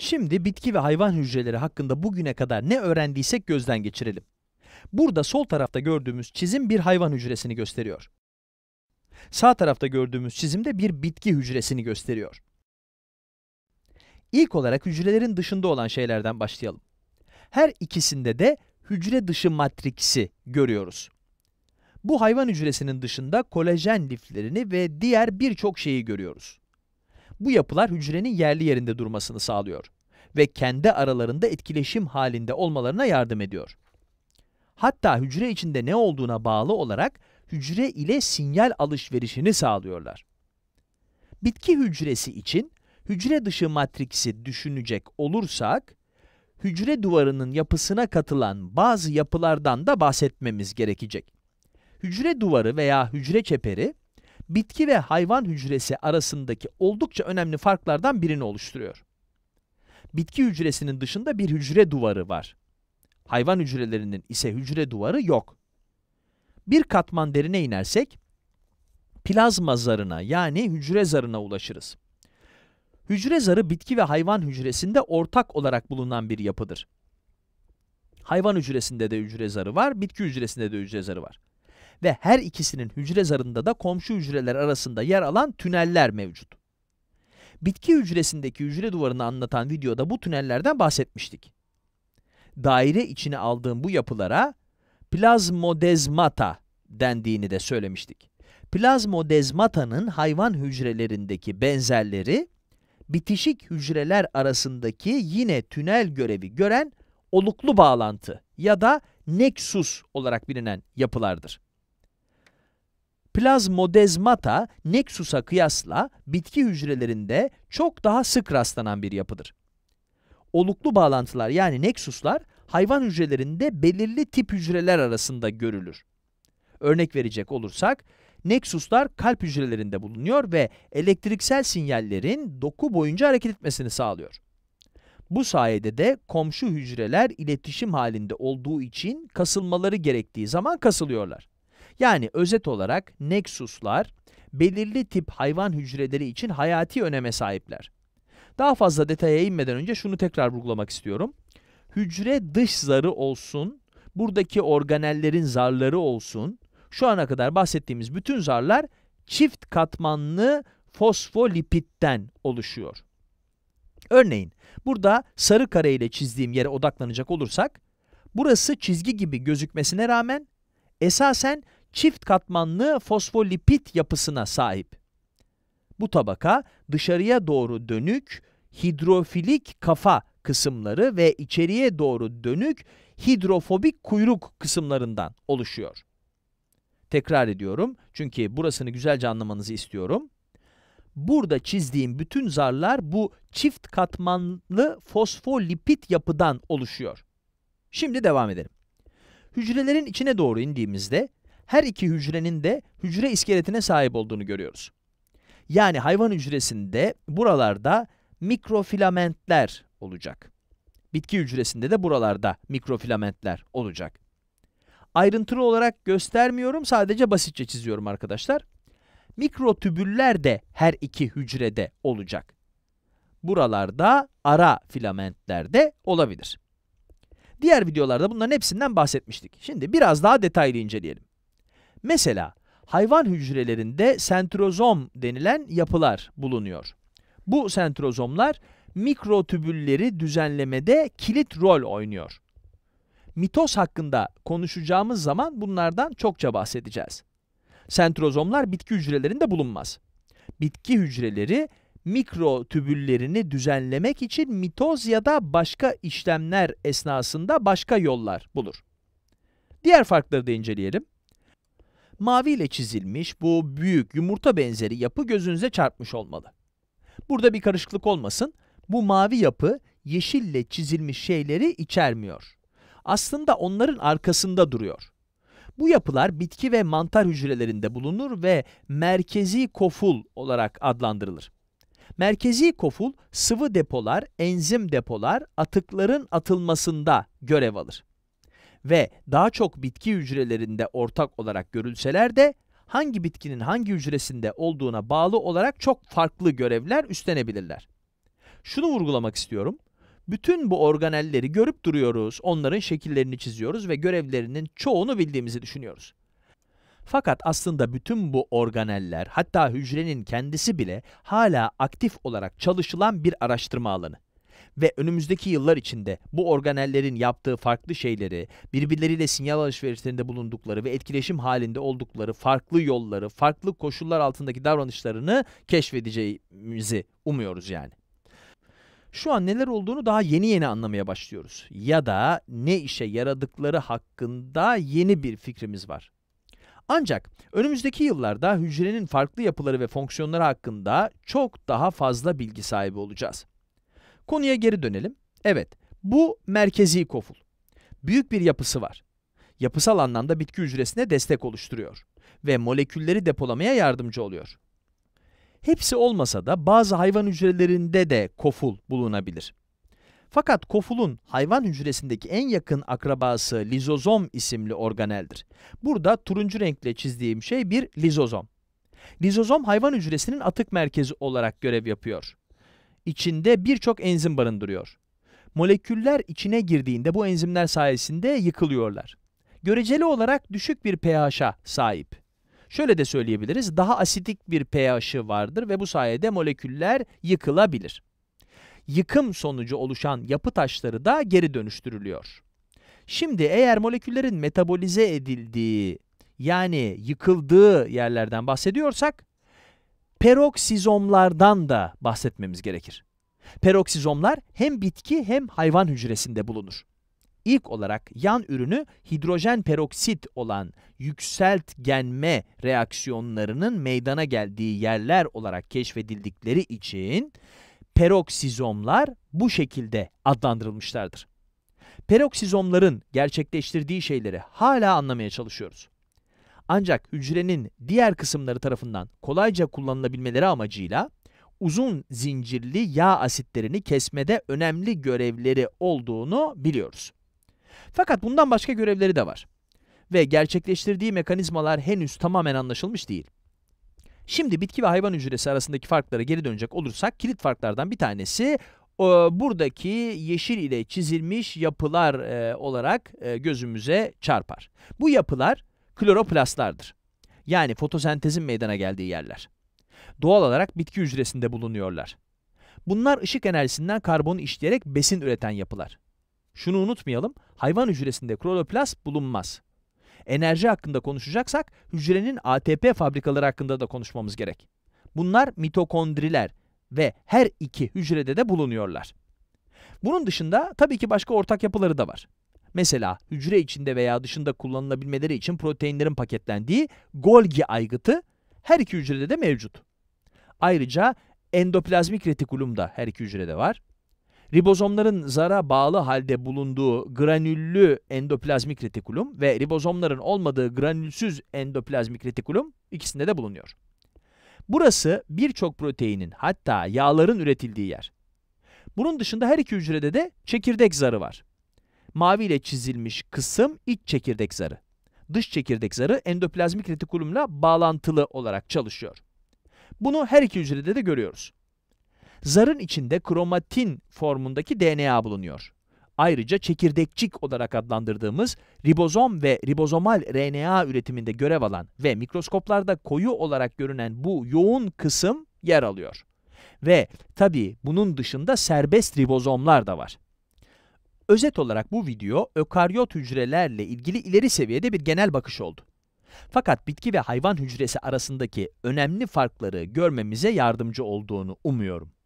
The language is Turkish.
Şimdi bitki ve hayvan hücreleri hakkında bugüne kadar ne öğrendiysek gözden geçirelim. Burada sol tarafta gördüğümüz çizim bir hayvan hücresini gösteriyor. Sağ tarafta gördüğümüz çizim de bir bitki hücresini gösteriyor. İlk olarak hücrelerin dışında olan şeylerden başlayalım. Her ikisinde de hücre dışı matriksi görüyoruz. Bu hayvan hücresinin dışında kolajen liflerini ve diğer birçok şeyi görüyoruz. Bu yapılar hücrenin yerli yerinde durmasını sağlıyor ve kendi aralarında etkileşim halinde olmalarına yardım ediyor. Hatta hücre içinde ne olduğuna bağlı olarak hücre ile sinyal alışverişini sağlıyorlar. Bitki hücresi için hücre dışı matriksi düşünecek olursak, hücre duvarının yapısına katılan bazı yapılardan da bahsetmemiz gerekecek. Hücre duvarı veya hücre çeperi, bitki ve hayvan hücresi arasındaki oldukça önemli farklardan birini oluşturuyor. Bitki hücresinin dışında bir hücre duvarı var. Hayvan hücrelerinin ise hücre duvarı yok. Bir katman derine inersek, plazma zarına yani hücre zarına ulaşırız. Hücre zarı bitki ve hayvan hücresinde ortak olarak bulunan bir yapıdır. Hayvan hücresinde de hücre zarı var, bitki hücresinde de hücre zarı var ve her ikisinin hücre zarında da komşu hücreler arasında yer alan tüneller mevcut. Bitki hücresindeki hücre duvarını anlatan videoda bu tünellerden bahsetmiştik. Daire içine aldığım bu yapılara plazmodezmata dendiğini de söylemiştik. Plazmodezmata'nın hayvan hücrelerindeki benzerleri, bitişik hücreler arasındaki yine tünel görevi gören oluklu bağlantı ya da nexus olarak bilinen yapılardır. Plazmodezmata Nexus'a kıyasla bitki hücrelerinde çok daha sık rastlanan bir yapıdır. Oluklu bağlantılar yani nexuslar hayvan hücrelerinde belirli tip hücreler arasında görülür. Örnek verecek olursak, nexuslar kalp hücrelerinde bulunuyor ve elektriksel sinyallerin doku boyunca hareket etmesini sağlıyor. Bu sayede de komşu hücreler iletişim halinde olduğu için kasılmaları gerektiği zaman kasılıyorlar. Yani özet olarak nexuslar belirli tip hayvan hücreleri için hayati öneme sahipler. Daha fazla detaya inmeden önce şunu tekrar vurgulamak istiyorum. Hücre dış zarı olsun, buradaki organellerin zarları olsun, şu ana kadar bahsettiğimiz bütün zarlar çift katmanlı fosfolipitten oluşuyor. Örneğin burada sarı kareyle çizdiğim yere odaklanacak olursak, burası çizgi gibi gözükmesine rağmen esasen çift katmanlı fosfolipit yapısına sahip. Bu tabaka dışarıya doğru dönük hidrofilik kafa kısımları ve içeriye doğru dönük hidrofobik kuyruk kısımlarından oluşuyor. Tekrar ediyorum çünkü burasını güzelce anlamanızı istiyorum. Burada çizdiğim bütün zarlar bu çift katmanlı fosfolipit yapıdan oluşuyor. Şimdi devam edelim. Hücrelerin içine doğru indiğimizde her iki hücrenin de hücre iskeletine sahip olduğunu görüyoruz. Yani hayvan hücresinde buralarda mikrofilamentler olacak. Bitki hücresinde de buralarda mikrofilamentler olacak. Ayrıntılı olarak göstermiyorum, sadece basitçe çiziyorum arkadaşlar. Mikrotübüller de her iki hücrede olacak. Buralarda ara filamentler de olabilir. Diğer videolarda bunların hepsinden bahsetmiştik. Şimdi biraz daha detaylı inceleyelim. Mesela hayvan hücrelerinde sentrozom denilen yapılar bulunuyor. Bu sentrozomlar mikrotübülleri düzenlemede kilit rol oynuyor. Mitoz hakkında konuşacağımız zaman bunlardan çokça bahsedeceğiz. Sentrozomlar bitki hücrelerinde bulunmaz. Bitki hücreleri mikrotübüllerini düzenlemek için mitoz ya da başka işlemler esnasında başka yollar bulur. Diğer farkları da inceleyelim. Mavi ile çizilmiş bu büyük yumurta benzeri yapı gözünüze çarpmış olmalı. Burada bir karışıklık olmasın, bu mavi yapı yeşille çizilmiş şeyleri içermiyor. Aslında onların arkasında duruyor. Bu yapılar bitki ve mantar hücrelerinde bulunur ve merkezi koful olarak adlandırılır. Merkezi koful sıvı depolar, enzim depolar atıkların atılmasında görev alır ve daha çok bitki hücrelerinde ortak olarak görülseler de hangi bitkinin hangi hücresinde olduğuna bağlı olarak çok farklı görevler üstlenebilirler. Şunu vurgulamak istiyorum. Bütün bu organelleri görüp duruyoruz, onların şekillerini çiziyoruz ve görevlerinin çoğunu bildiğimizi düşünüyoruz. Fakat aslında bütün bu organeller, hatta hücrenin kendisi bile hala aktif olarak çalışılan bir araştırma alanı ve önümüzdeki yıllar içinde bu organellerin yaptığı farklı şeyleri, birbirleriyle sinyal alışverişlerinde bulundukları ve etkileşim halinde oldukları farklı yolları, farklı koşullar altındaki davranışlarını keşfedeceğimizi umuyoruz yani. Şu an neler olduğunu daha yeni yeni anlamaya başlıyoruz ya da ne işe yaradıkları hakkında yeni bir fikrimiz var. Ancak önümüzdeki yıllarda hücrenin farklı yapıları ve fonksiyonları hakkında çok daha fazla bilgi sahibi olacağız. Konuya geri dönelim. Evet, bu merkezi koful. Büyük bir yapısı var. Yapısal anlamda bitki hücresine destek oluşturuyor ve molekülleri depolamaya yardımcı oluyor. Hepsi olmasa da bazı hayvan hücrelerinde de koful bulunabilir. Fakat kofulun hayvan hücresindeki en yakın akrabası lizozom isimli organeldir. Burada turuncu renkle çizdiğim şey bir lizozom. Lizozom hayvan hücresinin atık merkezi olarak görev yapıyor içinde birçok enzim barındırıyor. Moleküller içine girdiğinde bu enzimler sayesinde yıkılıyorlar. Göreceli olarak düşük bir pH'a sahip. Şöyle de söyleyebiliriz, daha asidik bir pH'i vardır ve bu sayede moleküller yıkılabilir. Yıkım sonucu oluşan yapı taşları da geri dönüştürülüyor. Şimdi eğer moleküllerin metabolize edildiği, yani yıkıldığı yerlerden bahsediyorsak, peroksizomlardan da bahsetmemiz gerekir. Peroksizomlar hem bitki hem hayvan hücresinde bulunur. İlk olarak yan ürünü hidrojen peroksit olan yükseltgenme reaksiyonlarının meydana geldiği yerler olarak keşfedildikleri için peroksizomlar bu şekilde adlandırılmışlardır. Peroksizomların gerçekleştirdiği şeyleri hala anlamaya çalışıyoruz. Ancak hücrenin diğer kısımları tarafından kolayca kullanılabilmeleri amacıyla uzun zincirli yağ asitlerini kesmede önemli görevleri olduğunu biliyoruz. Fakat bundan başka görevleri de var ve gerçekleştirdiği mekanizmalar henüz tamamen anlaşılmış değil. Şimdi bitki ve hayvan hücresi arasındaki farklara geri dönecek olursak kilit farklardan bir tanesi e, buradaki yeşil ile çizilmiş yapılar e, olarak e, gözümüze çarpar. Bu yapılar kloroplastlardır. Yani fotosentezin meydana geldiği yerler. Doğal olarak bitki hücresinde bulunuyorlar. Bunlar ışık enerjisinden karbonu işleyerek besin üreten yapılar. Şunu unutmayalım, hayvan hücresinde kloroplast bulunmaz. Enerji hakkında konuşacaksak hücrenin ATP fabrikaları hakkında da konuşmamız gerek. Bunlar mitokondriler ve her iki hücrede de bulunuyorlar. Bunun dışında tabii ki başka ortak yapıları da var. Mesela hücre içinde veya dışında kullanılabilmeleri için proteinlerin paketlendiği Golgi aygıtı her iki hücrede de mevcut. Ayrıca endoplazmik retikulum da her iki hücrede var. Ribozomların zara bağlı halde bulunduğu granüllü endoplazmik retikulum ve ribozomların olmadığı granülsüz endoplazmik retikulum ikisinde de bulunuyor. Burası birçok proteinin hatta yağların üretildiği yer. Bunun dışında her iki hücrede de çekirdek zarı var. Mavi ile çizilmiş kısım iç çekirdek zarı. Dış çekirdek zarı endoplazmik retikulumla bağlantılı olarak çalışıyor. Bunu her iki hücrede de görüyoruz. Zarın içinde kromatin formundaki DNA bulunuyor. Ayrıca çekirdekçik olarak adlandırdığımız ribozom ve ribozomal RNA üretiminde görev alan ve mikroskoplarda koyu olarak görünen bu yoğun kısım yer alıyor. Ve tabi bunun dışında serbest ribozomlar da var. Özet olarak bu video, ökaryot hücrelerle ilgili ileri seviyede bir genel bakış oldu. Fakat bitki ve hayvan hücresi arasındaki önemli farkları görmemize yardımcı olduğunu umuyorum.